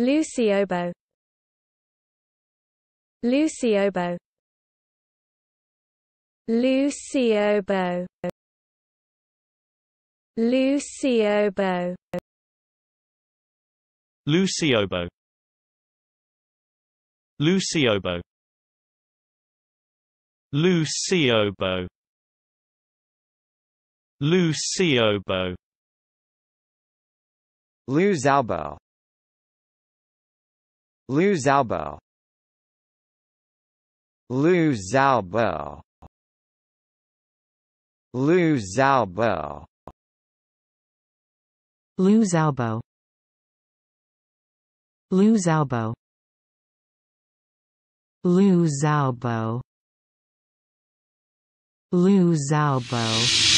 Lucy oboe Lucy oboe Lucy oboe Lucy oboe Lucy oboe Lucy oboe Lucy oboe Lucy oboe Lou Zalbo Lu Xiaobo Lu Xiaobo Lu Xiaobo Lu Xiaobo Lu Xiaobo Lu Xiaobo Lu Xiaobo